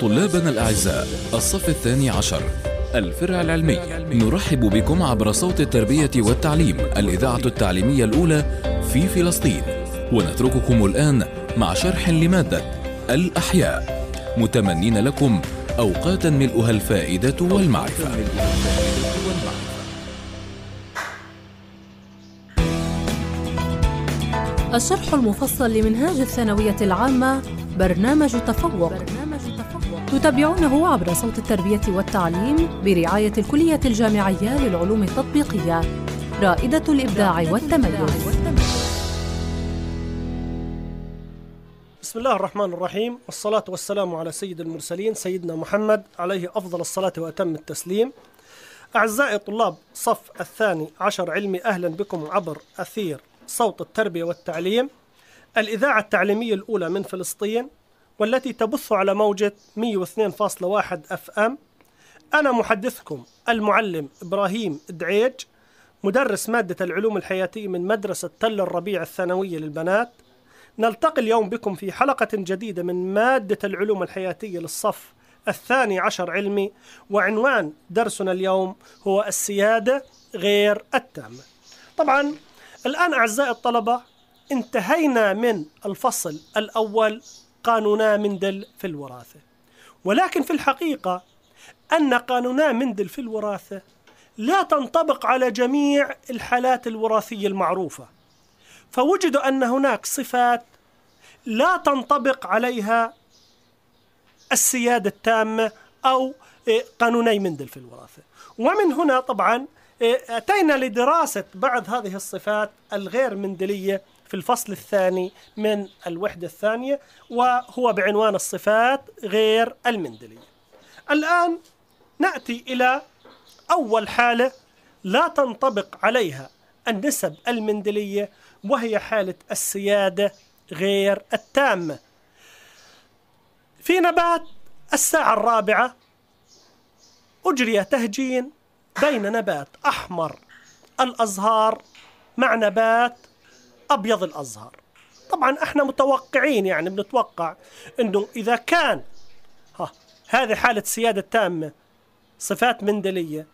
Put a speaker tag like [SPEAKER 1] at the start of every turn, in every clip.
[SPEAKER 1] طلابنا الأعزاء الصف الثاني عشر الفرع العلمي نرحب بكم عبر صوت التربية والتعليم الإذاعة التعليمية الأولى في فلسطين ونترككم الآن مع شرح لمادة الأحياء متمنين لكم أوقاتا ملؤها الفائدة والمعرفة الشرح المفصل لمنهاج الثانوية العامة برنامج تفوق تتابعونه عبر صوت التربية والتعليم برعاية الكلية الجامعية للعلوم التطبيقية رائدة الإبداع والتميز بسم الله الرحمن الرحيم والصلاة والسلام على سيد المرسلين سيدنا محمد عليه أفضل الصلاة وأتم التسليم أعزائي طلاب صف الثاني عشر علمي أهلا بكم عبر أثير صوت التربية والتعليم الإذاعة التعليمية الأولى من فلسطين والتي تبث على موجة 102.1 اف ام أنا محدثكم المعلم إبراهيم دعيج مدرس مادة العلوم الحياتية من مدرسة تل الربيع الثانوية للبنات نلتقي اليوم بكم في حلقة جديدة من مادة العلوم الحياتية للصف الثاني عشر علمي وعنوان درسنا اليوم هو السيادة غير التامة طبعا الآن أعزائي الطلبة انتهينا من الفصل الأول قانونا مندل في الوراثة ولكن في الحقيقة أن قانونا مندل في الوراثة لا تنطبق على جميع الحالات الوراثية المعروفة فوجد أن هناك صفات لا تنطبق عليها السيادة التامة أو إيه، قانوني مندل في الوراثة ومن هنا طبعا إيه، أتينا لدراسة بعض هذه الصفات الغير مندلية في الفصل الثاني من الوحدة الثانية وهو بعنوان الصفات غير المندلية الآن نأتي إلى أول حالة لا تنطبق عليها النسب المندلية وهي حالة السيادة غير التامة في نبات الساعة الرابعة أجري تهجين بين نبات أحمر الأزهار مع نبات ابيض الازهر طبعا احنا متوقعين يعني بنتوقع انه اذا كان ها هذه حالة سيادة تامة صفات مندلية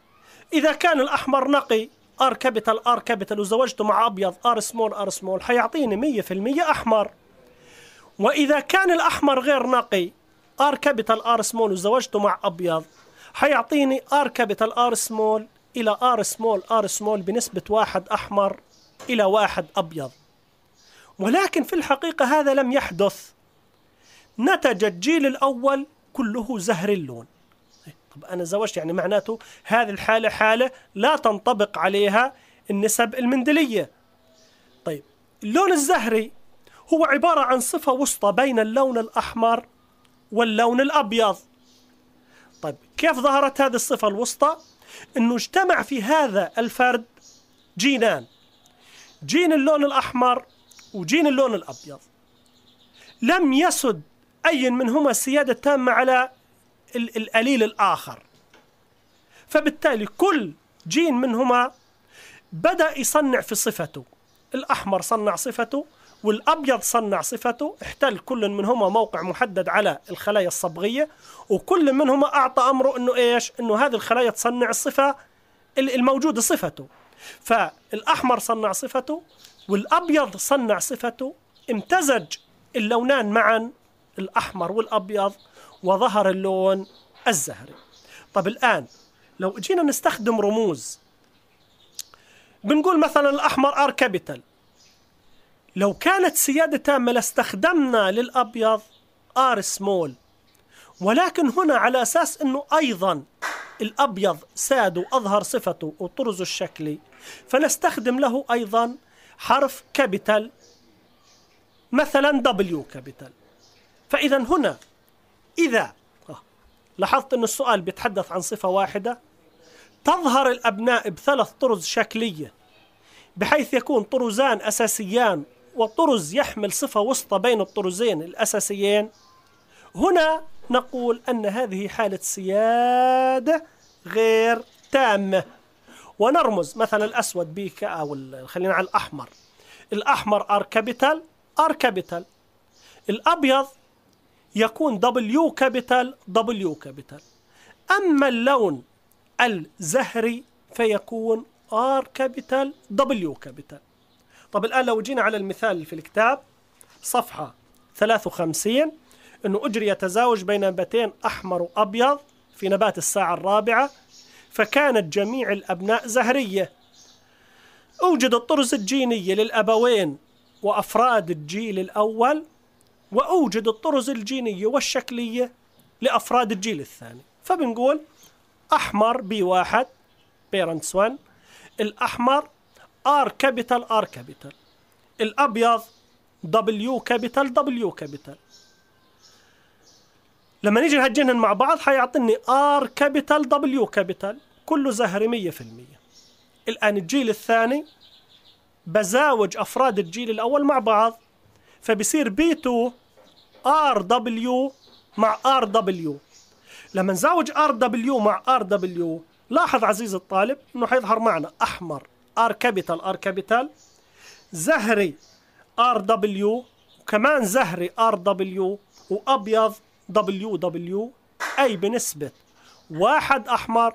[SPEAKER 1] اذا كان الاحمر نقي ار كابيتال ار كابيتال وزوجته مع ابيض ار سمول ار سمول حيعطيني 100% احمر واذا كان الاحمر غير نقي ار كابيتال ار سمول وزوجته مع ابيض حيعطيني ار كابيتال ار سمول الى ار سمول ار سمول بنسبة واحد احمر الى واحد ابيض ولكن في الحقيقة هذا لم يحدث نتج الجيل الأول كله زهر اللون طب أنا زوجت يعني معناته هذه الحالة حالة لا تنطبق عليها النسب المندلية طيب اللون الزهري هو عبارة عن صفة وسطى بين اللون الأحمر واللون الأبيض طيب كيف ظهرت هذه الصفة الوسطى؟ أنه اجتمع في هذا الفرد جينان جين اللون الأحمر وجين اللون الأبيض لم يسد أي منهما السيادة التامة على الأليل الآخر فبالتالي كل جين منهما بدأ يصنع في صفته الأحمر صنع صفته والأبيض صنع صفته احتل كل منهما موقع محدد على الخلايا الصبغية وكل منهما أعطى أمره أنه إيش أنه هذه الخلايا تصنع الصفة الموجودة صفته فالأحمر صنع صفته والأبيض صنع صفته امتزج اللونان معا الأحمر والأبيض وظهر اللون الزهري طب الآن لو جينا نستخدم رموز بنقول مثلا الأحمر ار كابيتال لو كانت سيادة تامة لاستخدمنا للأبيض ار سمول ولكن هنا على أساس أنه أيضا الأبيض ساد وأظهر صفته وطرزه الشكلي فنستخدم له أيضا حرف كابيتال مثلا دبليو كابيتال فإذا هنا إذا آه، لاحظت أن السؤال بيتحدث عن صفة واحدة تظهر الأبناء بثلاث طرز شكلية بحيث يكون طرزان أساسيان وطرز يحمل صفة وسطى بين الطرزين الأساسيين هنا نقول أن هذه حالة سيادة غير تامة ونرمز مثلا الأسود بي أو خلينا على الأحمر الأحمر ار كابيتال ار كابيتال الأبيض يكون دبليو كابيتال دبليو كابيتال أما اللون الزهري فيكون ار كابيتال دبليو كابيتال طب الآن لو جينا على المثال في الكتاب صفحة 53 أنه أجري تزاوج بين نبتين أحمر وأبيض في نبات الساعة الرابعة فكانت جميع الأبناء زهرية أوجد الطرز الجينية للأبوين وأفراد الجيل الأول وأوجد الطرز الجينية والشكلية لأفراد الجيل الثاني فبنقول أحمر بي واحد بيرنتس وان الأحمر R كابيتال R كابيتال الأبيض W كابيتال W كابيتال لما نيجي هالجنن مع بعض حيعطيني ار كابيتال دبليو كابيتال كله زهري 100% الان الجيل الثاني بزاوج افراد الجيل الاول مع بعض فبصير بي 2 ار دبليو مع ار دبليو لما نزاوج ار دبليو مع ار دبليو لاحظ عزيزي الطالب انه حيظهر معنا احمر ار كابيتال ار كابيتال زهري ار دبليو وكمان زهري ار دبليو وابيض دبليو دبليو أي بنسبة واحد أحمر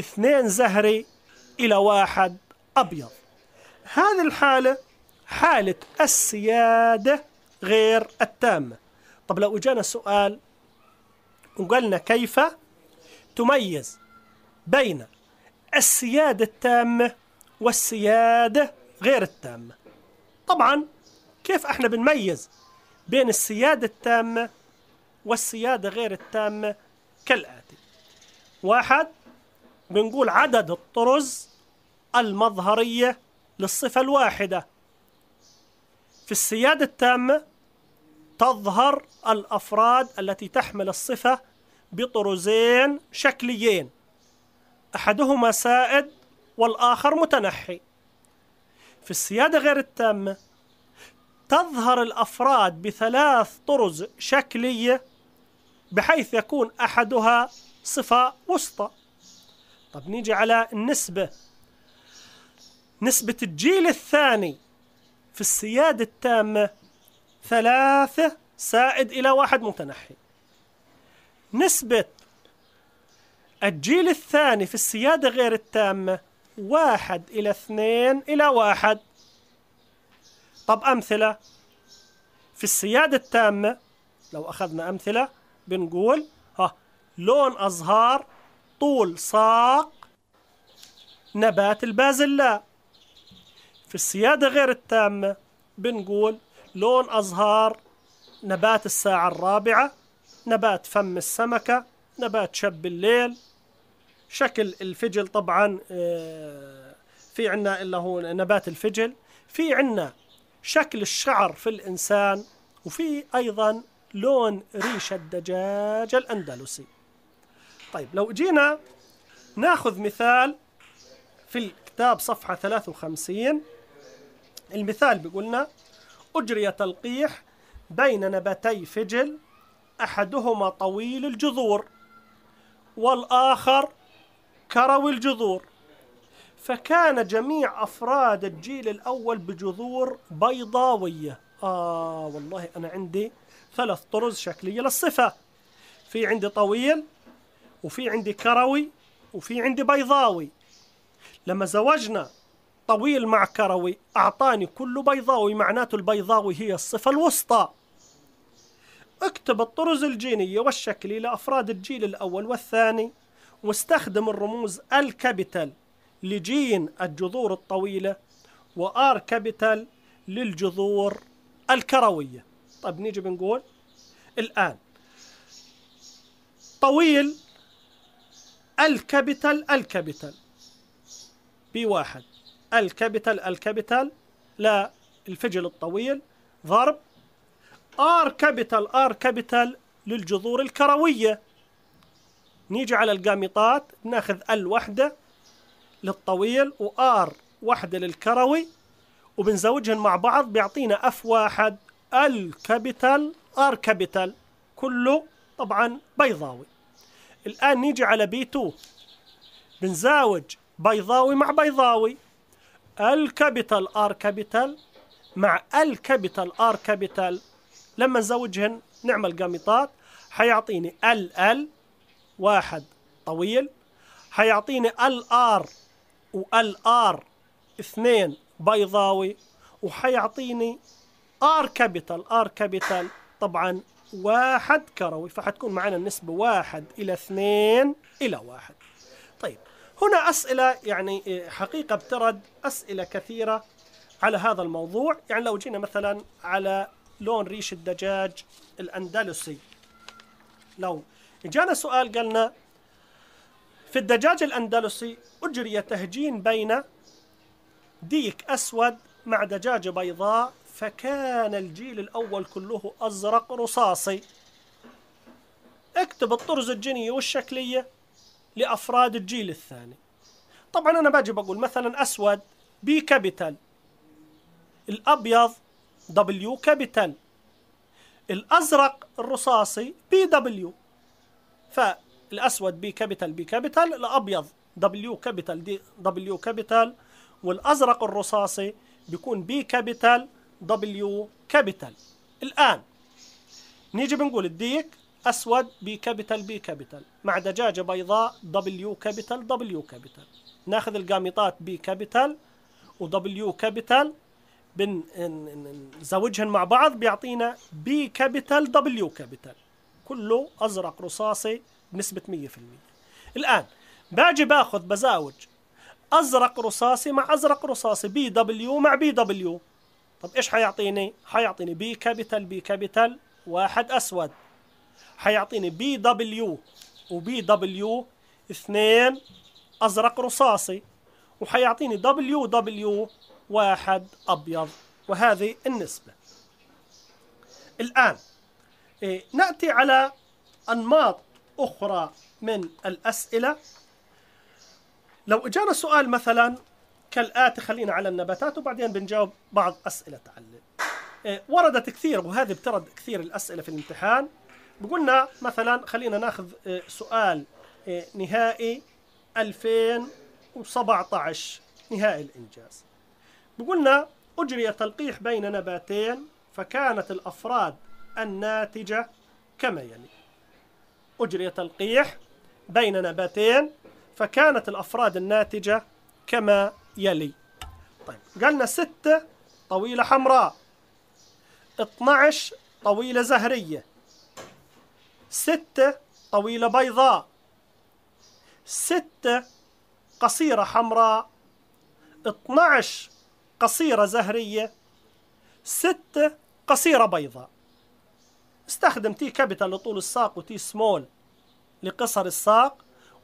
[SPEAKER 1] اثنين زهري إلى واحد أبيض هذه الحالة حالة السيادة غير التامة طب لو إجانا سؤال وقالنا كيف تميز بين السيادة التامة والسيادة غير التامة طبعا كيف احنا بنميز بين السيادة التامة والسيادة غير التامة كالآتي واحد بنقول عدد الطرز المظهرية للصفة الواحدة في السيادة التامة تظهر الأفراد التي تحمل الصفة بطرزين شكليين أحدهما سائد والآخر متنحي في السيادة غير التامة تظهر الأفراد بثلاث طرز شكلية بحيث يكون أحدها صفة وسطى طب نيجي على النسبة نسبة الجيل الثاني في السيادة التامة ثلاثة سائد إلى واحد متنحي نسبة الجيل الثاني في السيادة غير التامة واحد إلى اثنين إلى واحد طب أمثلة في السيادة التامة لو أخذنا أمثلة بنقول ها لون أزهار طول ساق نبات البازلاء في السيادة غير التامة بنقول لون أزهار نبات الساعة الرابعة نبات فم السمكة نبات شب الليل شكل الفجل طبعا آه، في عنا اللي هو نبات الفجل في عنا شكل الشعر في الإنسان وفي أيضا لون ريش الدجاج الأندلسي طيب لو جينا ناخذ مثال في الكتاب صفحة 53 المثال بيقولنا أجري تلقيح بين نبتي فجل أحدهما طويل الجذور والآخر كروي الجذور فكان جميع أفراد الجيل الأول بجذور بيضاوية آه والله أنا عندي ثلاث طرز شكلية للصفة في عندي طويل وفي عندي كروي وفي عندي بيضاوي لما زوجنا طويل مع كروي أعطاني كل بيضاوي معناته البيضاوي هي الصفة الوسطى اكتب الطرز الجينية والشكلي لأفراد الجيل الأول والثاني واستخدم الرموز الكابيتال لجين الجذور الطويلة وآر كابيتال للجذور الكروية طب نيجي بنقول الآن طويل الكابيتال الكابيتال بي واحد الكابيتال الكابيتال لا الفجل الطويل ضرب ار كابيتال ار كابيتال للجذور الكروية نيجي على القامطات ناخذ ال وحدة للطويل وار وحدة للكروي وبنزوجهم مع بعض بيعطينا اف واحد الكابيتال ار كابيتال كله طبعا بيضاوي الآن نيجي على بي 2 بنزاوج بيضاوي مع بيضاوي الكابيتال ار كابيتال مع الكابيتال ار كابيتال لما نزوجهن نعمل قميطات حيعطيني ال ال واحد طويل حيعطيني ال ار وال ار اثنين بيضاوي وحيعطيني ار كابيتال ار كابيتال طبعا واحد كروي فحتكون معنا النسبة واحد إلى اثنين إلى واحد طيب هنا أسئلة يعني إيه، حقيقة بترد أسئلة كثيرة على هذا الموضوع يعني لو جينا مثلا على لون ريش الدجاج الأندلسي لو جانا سؤال قالنا في الدجاج الأندلسي أجري تهجين بين ديك أسود مع دجاجة بيضاء فكان الجيل الأول كله أزرق رصاصي اكتب الطرز الجينية والشكلية لأفراد الجيل الثاني طبعا أنا باجي بقول مثلا أسود بي كابيتال الأبيض دبليو كابيتال الأزرق الرصاصي بي دبليو فالأسود بي كابيتال بي كابيتال الأبيض دبليو كابيتال دي دبليو كابيتال والأزرق الرصاصي بيكون بي كابيتال دبليو كابيتال الآن نيجي بنقول الديك أسود بي كابيتال بي كابيتال مع دجاجة بيضاء دبليو كابيتال دبليو كابيتال ناخذ القامطات بي كابيتال ودبليو كابيتال بنزوجهن مع بعض بيعطينا بي كابيتال دبليو كابيتال كله أزرق رصاصي بنسبة 100% الآن باجي باخذ بزاوج أزرق رصاصي مع أزرق رصاصي بي دبليو مع بي دبليو طب إيش حيعطيني؟ حيعطيني بي كابيتال بي كابيتال واحد أسود حيعطيني بي دبليو وبي دبليو اثنين أزرق رصاصي وحيعطيني دبليو دبليو واحد أبيض وهذه النسبة الآن إيه، نأتي على أنماط أخرى من الأسئلة لو إجانا سؤال مثلا كالآتي خلينا على النباتات وبعدين بنجاوب بعض أسئلة تعلم إيه، وردت كثير وهذه بترد كثير الأسئلة في الامتحان بقولنا مثلا خلينا ناخذ إيه، سؤال إيه، نهائي 2017 نهائي الإنجاز بقولنا أجري تلقيح بين نباتين فكانت الأفراد الناتجة كما يلي أجري تلقيح بين نباتين فكانت الأفراد الناتجة كما يلي طيب قالنا ستة طويلة حمراء 12 طويلة زهرية ستة طويلة بيضاء ستة قصيرة حمراء 12 قصيرة زهرية ستة قصيرة بيضاء استخدم تي كابيتال لطول الساق وتي سمول لقصر الساق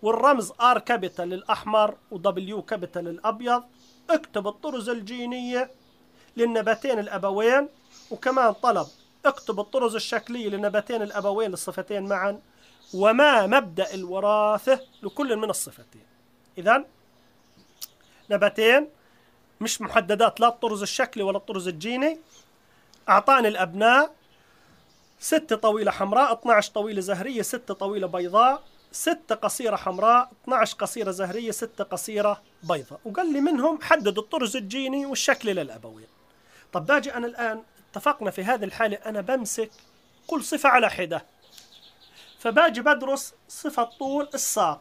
[SPEAKER 1] والرمز ار كابيتال و ودبليو كابيتال الأبيض اكتب الطرز الجينيه للنباتين الابوين وكمان طلب اكتب الطرز الشكليه للنباتين الابوين للصفتين معا وما مبدا الوراثه لكل من الصفتين اذا نباتين مش محددات لا الطرز الشكلي ولا الطرز الجيني اعطاني الابناء ستة طويلة حمراء 12 طويلة زهرية ستة طويلة بيضاء ستة قصيرة حمراء 12 قصيرة زهرية ستة قصيرة بيضة وقال لي منهم حدد الطرز الجيني والشكل للأبوين طب باجي أنا الآن اتفقنا في هذه الحالة أنا بمسك كل صفة على حدة فباجي بدرس صفة طول الساق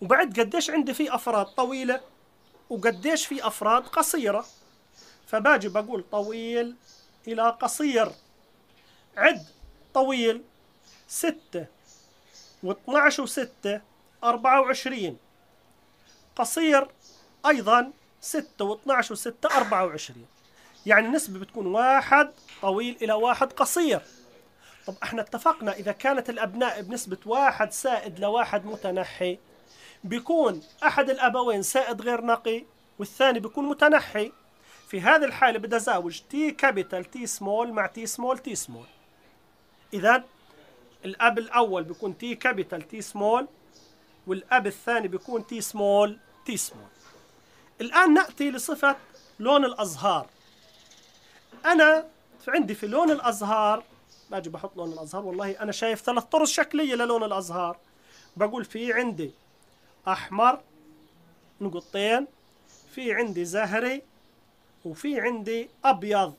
[SPEAKER 1] وبعد قديش عندي في أفراد طويلة وقديش في أفراد قصيرة فباجي بقول طويل إلى قصير عد طويل ستة و12 و6 24 قصير أيضا 6 و12 و6 24 يعني النسبة بتكون واحد طويل إلى واحد قصير طب احنا اتفقنا إذا كانت الأبناء بنسبة واحد سائد لواحد متنحي بيكون أحد الأبوين سائد غير نقي والثاني بيكون متنحي في هذه الحالة بدي أزاوج تي كابيتال تي سمول مع تي سمول تي سمول إذا الاب الاول بيكون تي كابيتال تي سمول والاب الثاني بيكون تي سمول تي سمول الان ناتي لصفه لون الازهار انا عندي في لون الازهار باجي بحط لون الازهار والله انا شايف ثلاث طرز شكليه للون الازهار بقول في عندي احمر نقطتين في عندي زهري وفي عندي ابيض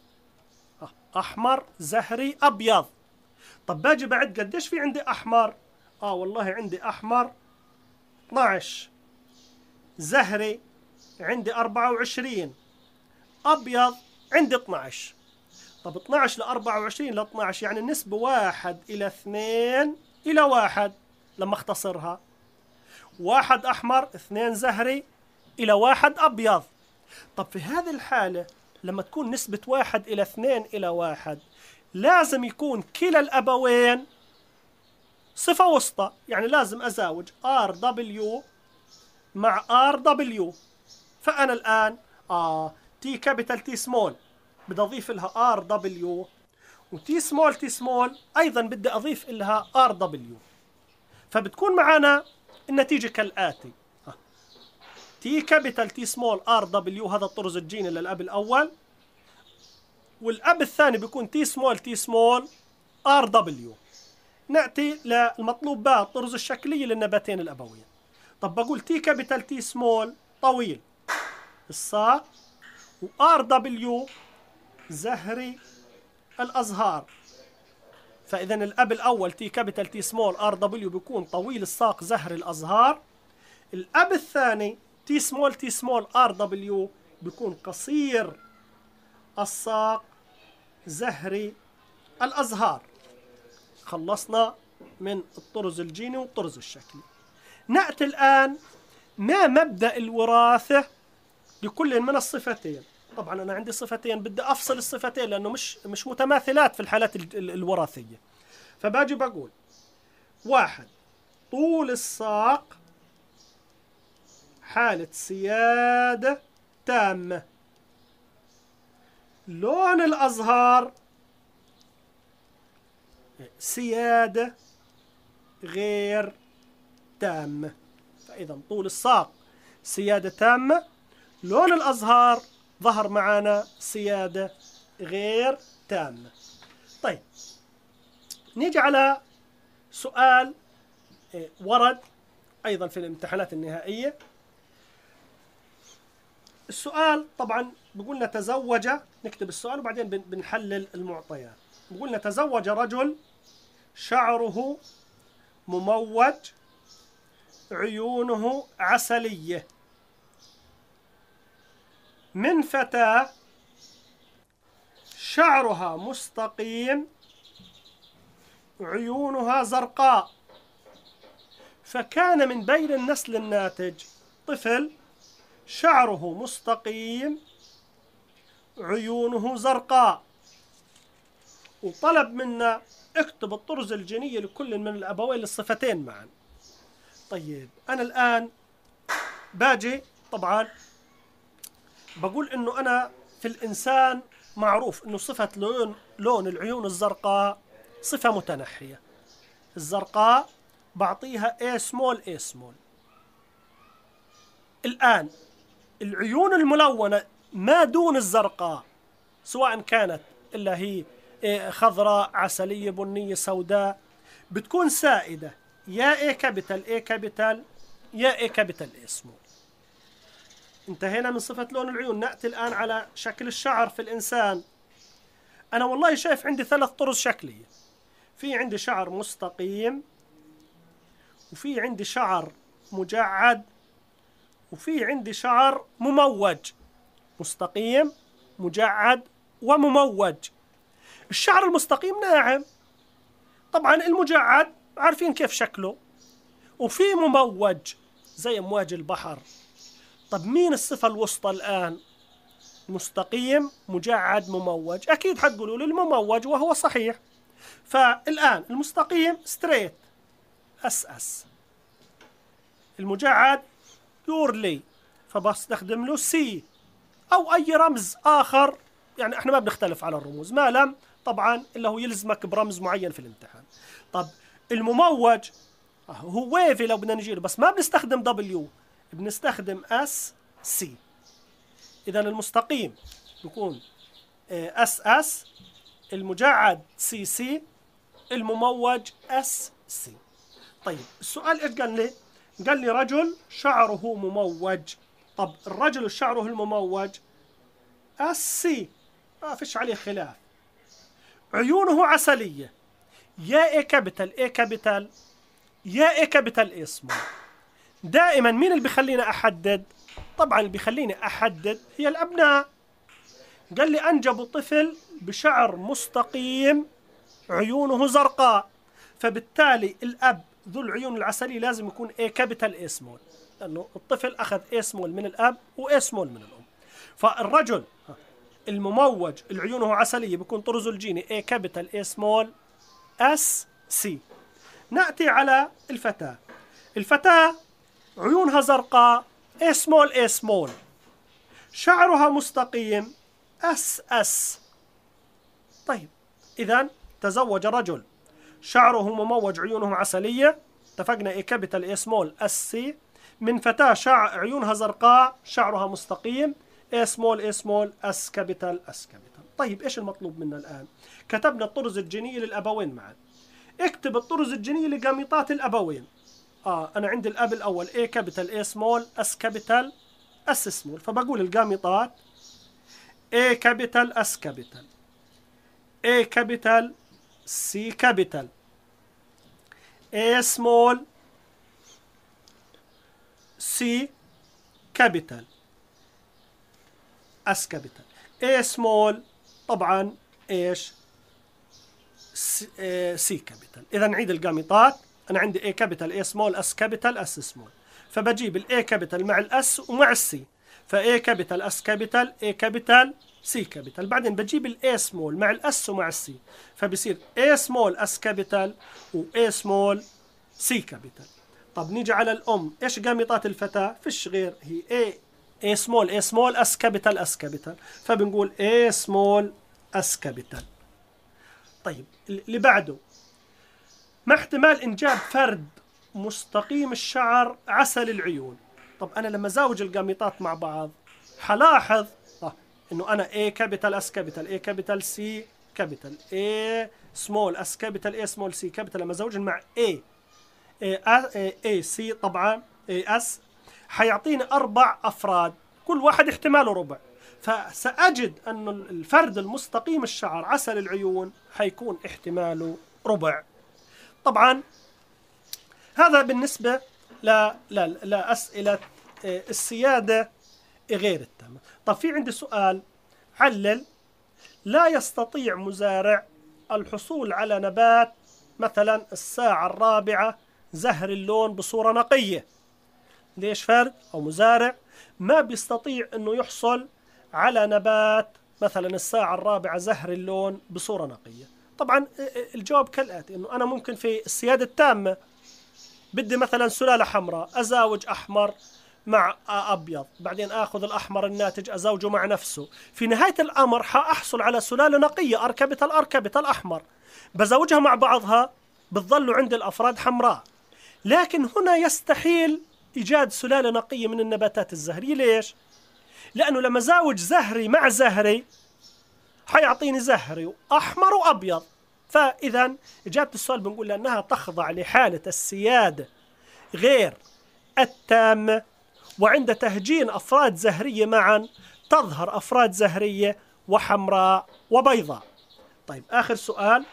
[SPEAKER 1] آه، احمر زهري ابيض طب باجي بعد قديش في عندي احمر اه والله عندي احمر 12 زهري عندي 24 ابيض عندي 12 طب 12 ل 24 ل 12 يعني النسبة 1 إلى 2 إلى 1 لما اختصرها 1 أحمر 2 زهري إلى 1 أبيض طب في هذه الحالة لما تكون نسبة 1 إلى 2 إلى 1 لازم يكون كلا الأبوين صفة وسطى يعني لازم أزاوج دبليو مع دبليو فأنا الآن آه تي كابيتال تي سمول بدي أضيف لها RW وتي سمول تي سمول أيضا بدي أضيف لها دبليو فبتكون معنا النتيجة كالآتي تي كابيتال تي سمول دبليو هذا الطرز الجيني للأب الأول والاب الثاني بيكون تي سمول تي سمول ار دبليو ناتي للمطلوب باء الطرز الشكليه للنباتين الابويين طب بقول تي كابيتال تي سمول طويل الصاع وار دبليو زهري الازهار فاذا الاب الاول تي كابيتال تي سمول ار دبليو بيكون طويل الساق زهري الازهار الاب الثاني تي سمول تي سمول ار دبليو بيكون قصير الساق زهري الأزهار خلصنا من الطرز الجيني والطرز الشكلي نأتي الآن ما مبدأ الوراثة لكل من الصفتين طبعا أنا عندي صفتين بدي أفصل الصفتين لأنه مش مش متماثلات في الحالات الوراثية فباجي بقول واحد طول الساق حالة سيادة تامة لون الأزهار سيادة غير تامة فإذا طول الساق سيادة تامة لون الأزهار ظهر معنا سيادة غير تامة طيب نيجي على سؤال إيه، ورد أيضا في الامتحانات النهائية السؤال طبعا بقولنا تزوج نكتب السؤال وبعدين بنحلل المعطيات بقولنا تزوج رجل شعره مموج عيونه عسلية من فتاة شعرها مستقيم عيونها زرقاء فكان من بين النسل الناتج طفل شعره مستقيم عيونه زرقاء وطلب منا اكتب الطرز الجينية لكل من الأبوين للصفتين معا طيب أنا الآن باجي طبعا بقول إنه أنا في الإنسان معروف إنه صفة لون لون العيون الزرقاء صفة متنحية الزرقاء بعطيها A small A small الآن العيون الملونة ما دون الزرقاء سواء كانت إلا هي إيه، خضراء عسلية بنية سوداء بتكون سائدة يا اي كابيتال اي كابيتال يا اي كابيتال اي سمول انتهينا من صفة لون العيون نأتي الآن على شكل الشعر في الإنسان أنا والله شايف عندي ثلاث طرز شكلية في عندي شعر مستقيم وفي عندي شعر مجعد وفي عندي شعر مموج مستقيم مجعد ومموج الشعر المستقيم ناعم طبعا المجعد عارفين كيف شكله وفي مموج زي امواج البحر طب مين الصفة الوسطى الآن مستقيم مجعد مموج أكيد حتقولوا لي المموج وهو صحيح فالآن المستقيم ستريت أس أس المجعد يورلي فبستخدم له سي او اي رمز اخر يعني احنا ما بنختلف على الرموز ما لم طبعا الا هو يلزمك برمز معين في الامتحان طب المموج آه، هو ويفي لو بدنا نجيله بس ما بنستخدم دبليو بنستخدم اس سي اذا المستقيم بيكون اس آه، اس المجعد سي سي المموج اس سي طيب السؤال ايش قال لي؟ قال لي رجل شعره مموج طب الرجل شعره المموج السي ما فيش عليه خلاف عيونه عسلية يا اي كابيتال اي كابيتال يا اي كابيتال اسمه دائما مين اللي بخلينا احدد طبعا اللي بخليني احدد هي الابناء قال لي انجبوا طفل بشعر مستقيم عيونه زرقاء فبالتالي الاب ذو العيون العسلية لازم يكون اي كابيتال اسمه أنه الطفل أخذ اي سمول من الأب واي سمول من الأم فالرجل المموج العيونه عسلية بيكون طرزه الجيني اي كابيتال اي سمول اس سي نأتي على الفتاة الفتاة عيونها زرقاء اي سمول اي سمول شعرها مستقيم اس اس طيب اذا تزوج رجل شعره مموج عيونه عسليه اتفقنا اي كابيتال اي سمول اس سي من فتاة شع... عيونها زرقاء شعرها مستقيم سمول سمول اس كابيتال اس كابيتال طيب ايش المطلوب منا الان كتبنا الطرز الجيني للابوين معا اكتب الطرز الجيني لقميطات الابوين اه انا عندي الاب الاول اي كابيتال اي سمول اس كابيتال اس سمول فبقول القامطات اي كابيتال اس كابيتال اي كابيتال سي كابيتال اي سمول سي كابيتال اس كابيتال اي سمول طبعا ايش سي كابيتال آه، اذا نعيد القامطات انا عندي اي كابيتال اي سمول اس كابيتال اس سمول فبجيب الاي كابيتال مع الاس ومع السي فاي كابيتال اس كابيتال اي كابيتال سي كابيتال بعدين بجيب الاي سمول مع الاس ومع السي فبصير اي سمول اس كابيتال واي سمول سي كابيتال طب نيجي على الأم إيش قامطات الفتاة؟ فيش غير هي اي اي سمول اي سمول اس كابيتال اس كابيتال فبنقول اي سمول اس كابيتال طيب اللي بعده ما احتمال إنجاب فرد مستقيم الشعر عسل العيون طب أنا لما زوج القامطات مع بعض حلاحظ آه إنه أنا اي كابيتال اس كابيتال اي كابيتال سي كابيتال اي سمول اس كابيتال اي سمول سي كابيتال لما زوجهم مع اي اي إيه، إيه، سي طبعا اي اس حيعطيني اربع افراد كل واحد احتماله ربع فساجد ان الفرد المستقيم الشعر عسل العيون حيكون احتماله ربع طبعا هذا بالنسبه لا لا لاسئله إيه، السياده غير التامه طب في عندي سؤال علل لا يستطيع مزارع الحصول على نبات مثلا الساعة الرابعة زهر اللون بصورة نقية ليش فرد أو مزارع ما بيستطيع أنه يحصل على نبات مثلا الساعة الرابعة زهر اللون بصورة نقية طبعا الجواب كالآتي أنه أنا ممكن في السيادة التامة بدي مثلا سلالة حمراء أزاوج أحمر مع أبيض بعدين أخذ الأحمر الناتج أزوجه مع نفسه في نهاية الأمر حأحصل على سلالة نقية أركبة الأركبة الأحمر بزوجها مع بعضها بتظلوا عند الأفراد حمراء لكن هنا يستحيل إيجاد سلالة نقية من النباتات الزهرية ليش؟ لأنه لما زاوج زهري مع زهري حيعطيني زهري أحمر وأبيض فإذا إجابة السؤال بنقول لانها تخضع لحالة السيادة غير التامة وعند تهجين أفراد زهرية معا تظهر أفراد زهرية وحمراء وبيضاء طيب آخر سؤال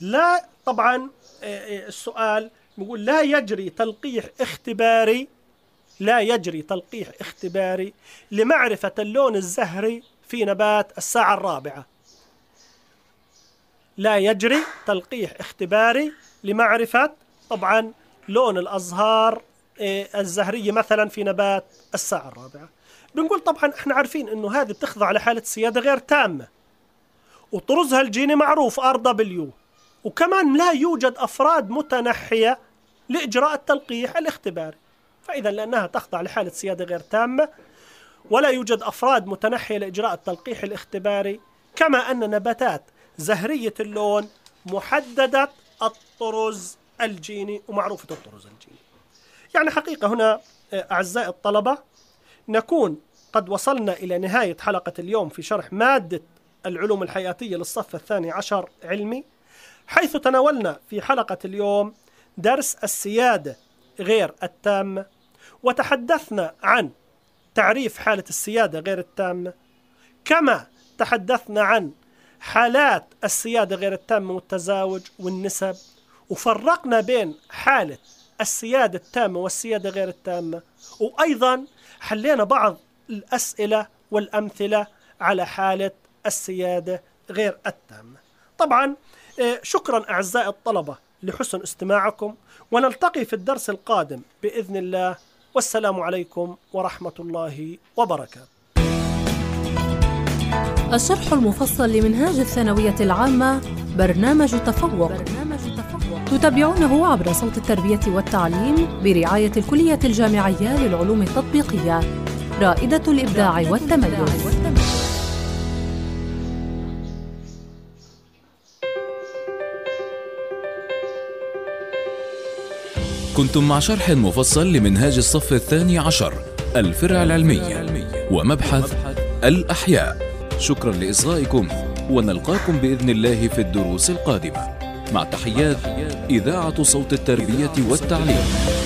[SPEAKER 1] لا طبعا إيه، إيه، السؤال بيقول لا يجري تلقيح اختباري لا يجري تلقيح اختباري لمعرفة اللون الزهري في نبات الساعة الرابعة لا يجري تلقيح اختباري لمعرفة طبعا لون الأزهار إيه، الزهرية مثلا في نبات الساعة الرابعة بنقول طبعا احنا عارفين انه هذه بتخضع لحالة سيادة غير تامة وطرزها الجيني معروف ار دبليو وكمان لا يوجد أفراد متنحية لإجراء التلقيح الاختباري فإذا لأنها تخضع لحالة سيادة غير تامة ولا يوجد أفراد متنحية لإجراء التلقيح الاختباري كما أن نباتات زهرية اللون محددة الطرز الجيني ومعروفة الطرز الجيني يعني حقيقة هنا آه، أعزائي الطلبة نكون قد وصلنا إلى نهاية حلقة اليوم في شرح مادة العلوم الحياتية للصف الثاني عشر علمي حيث تناولنا في حلقة اليوم درس السيادة غير التامة وتحدثنا عن تعريف حالة السيادة غير التامة كما تحدثنا عن حالات السيادة غير التامة والتزاوج والنسب وفرقنا بين حالة السيادة التامة والسيادة غير التامة وأيضا حلينا بعض الأسئلة والأمثلة على حالة السيادة غير التامة طبعا إيه، شكرا أعزائي الطلبة لحسن استماعكم ونلتقي في الدرس القادم بإذن الله والسلام عليكم ورحمة الله وبركاته الشرح المفصل لمنهاج الثانوية العامة برنامج تفوق, برنامج تفوق. تتابعونه عبر صوت التربية والتعليم برعاية الكلية الجامعية للعلوم التطبيقية رائدة الإبداع والتميز, والتميز. كنتم مع شرح مفصل لمنهاج الصف الثاني عشر الفرع العلمي ومبحث الأحياء شكرا لإصغائكم ونلقاكم بإذن الله في الدروس القادمة مع تحيات إذاعة صوت التربية والتعليم